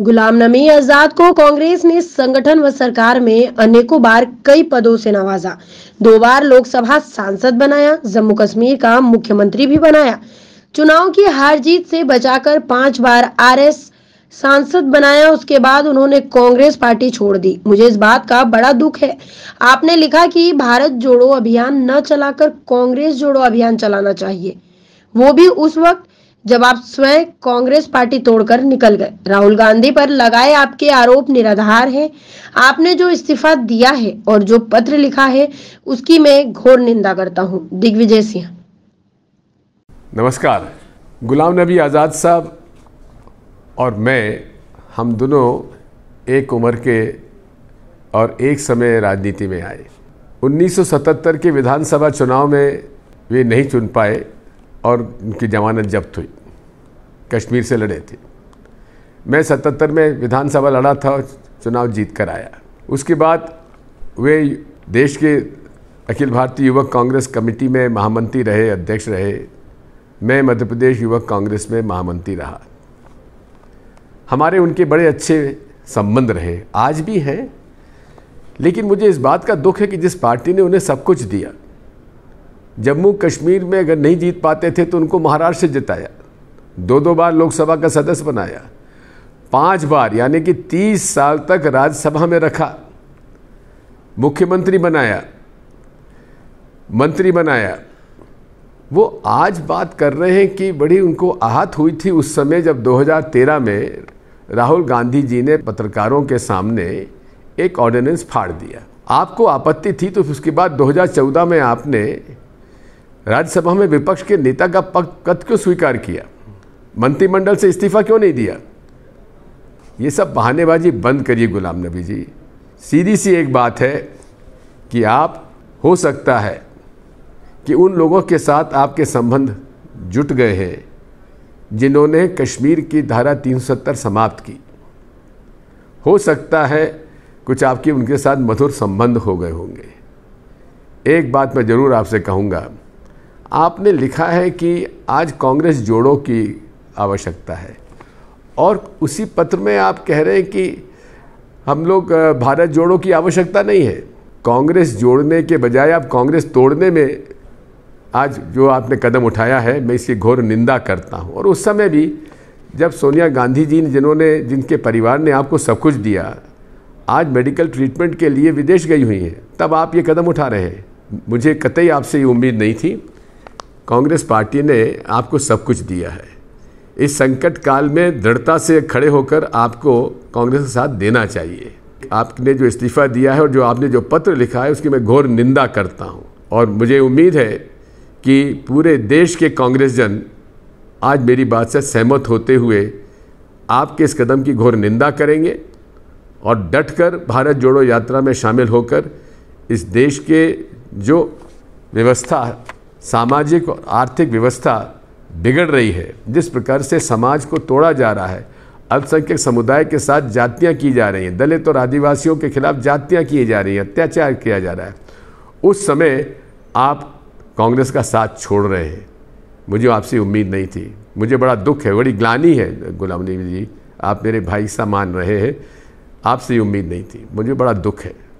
गुलाम नबी आजाद को कांग्रेस ने संगठन व सरकार में अनेकों बार कई पदों से नवाजा दो बार लोकसभा सांसद बनाया जम्मू कश्मीर का मुख्यमंत्री भी बनाया चुनाव की हार जीत से बचाकर पांच बार आरएस सांसद बनाया उसके बाद उन्होंने कांग्रेस पार्टी छोड़ दी मुझे इस बात का बड़ा दुख है आपने लिखा कि भारत जोड़ो अभियान न चलाकर कांग्रेस जोड़ो अभियान चलाना चाहिए वो भी उस वक्त जब आप स्वयं कांग्रेस पार्टी तोड़कर निकल गए राहुल गांधी पर लगाए आपके आरोप निराधार हैं आपने जो इस्तीफा दिया है और जो पत्र लिखा है उसकी मैं घोर निंदा करता हूं दिग्विजय सिंह नमस्कार गुलाम नबी आज़ाद साहब और मैं हम दोनों एक उम्र के और एक समय राजनीति में आए 1977 के विधानसभा चुनाव में वे नहीं चुन पाए और उनकी जमानत जब्त हुई कश्मीर से लड़े थे मैं सतहत्तर में विधानसभा लड़ा था चुनाव जीत कर आया उसके बाद वे देश के अखिल भारतीय युवक कांग्रेस कमेटी में महामंत्री रहे अध्यक्ष रहे मैं मध्य प्रदेश युवक कांग्रेस में महामंत्री रहा हमारे उनके बड़े अच्छे संबंध रहे आज भी हैं लेकिन मुझे इस बात का दुख है कि जिस पार्टी ने उन्हें सब कुछ दिया जम्मू कश्मीर में अगर नहीं जीत पाते थे तो उनको महाराष्ट्र से जिताया दो दो बार लोकसभा का सदस्य बनाया पांच बार यानी कि तीस साल तक राज्यसभा में रखा मुख्यमंत्री बनाया मंत्री बनाया वो आज बात कर रहे हैं कि बड़ी उनको आहत हुई थी उस समय जब 2013 में राहुल गांधी जी ने पत्रकारों के सामने एक ऑर्डिनेंस फाड़ दिया आपको आपत्ति थी तो उसके बाद 2014 में आपने राज्यसभा में विपक्ष के नेता का पद क्यों स्वीकार किया मंत्रिमंडल से इस्तीफा क्यों नहीं दिया ये सब बहानेबाजी बंद करिए गुलाम नबी जी सीधी सी एक बात है कि आप हो सकता है कि उन लोगों के साथ आपके संबंध जुट गए हैं जिन्होंने कश्मीर की धारा 370 समाप्त की हो सकता है कुछ आपके उनके साथ मधुर संबंध हो गए होंगे एक बात मैं ज़रूर आपसे कहूँगा आपने लिखा है कि आज कांग्रेस जोड़ों की आवश्यकता है और उसी पत्र में आप कह रहे हैं कि हम लोग भारत जोड़ों की आवश्यकता नहीं है कांग्रेस जोड़ने के बजाय आप कांग्रेस तोड़ने में आज जो आपने कदम उठाया है मैं इसकी घोर निंदा करता हूँ और उस समय भी जब सोनिया गांधी जी ने जिन्होंने जिनके परिवार ने आपको सब कुछ दिया आज मेडिकल ट्रीटमेंट के लिए विदेश गई हुई हैं तब आप ये कदम उठा रहे हैं मुझे कतई आपसे ये उम्मीद नहीं थी कांग्रेस पार्टी ने आपको सब कुछ दिया है इस संकट काल में दृढ़ता से खड़े होकर आपको कांग्रेस का साथ देना चाहिए आपने जो इस्तीफ़ा दिया है और जो आपने जो पत्र लिखा है उसकी मैं घोर निंदा करता हूँ और मुझे उम्मीद है कि पूरे देश के कांग्रेस जन आज मेरी बात से सहमत होते हुए आपके इस कदम की घोर निंदा करेंगे और डट कर भारत जोड़ो यात्रा में शामिल होकर इस देश के जो व्यवस्था सामाजिक और आर्थिक व्यवस्था बिगड़ रही है जिस प्रकार से समाज को तोड़ा जा रहा है अल्पसंख्यक समुदाय के साथ जातियाँ की जा रही हैं दलित और आदिवासियों के खिलाफ जातियाँ की जा रही हैं अत्याचार किया जा रहा है उस समय आप कांग्रेस का साथ छोड़ रहे हैं मुझे आपसे उम्मीद नहीं थी मुझे बड़ा दुख है बड़ी ग्लानी है गुलाम नबी जी आप मेरे भाई सा मान रहे हैं आपसे उम्मीद नहीं थी मुझे बड़ा दुख है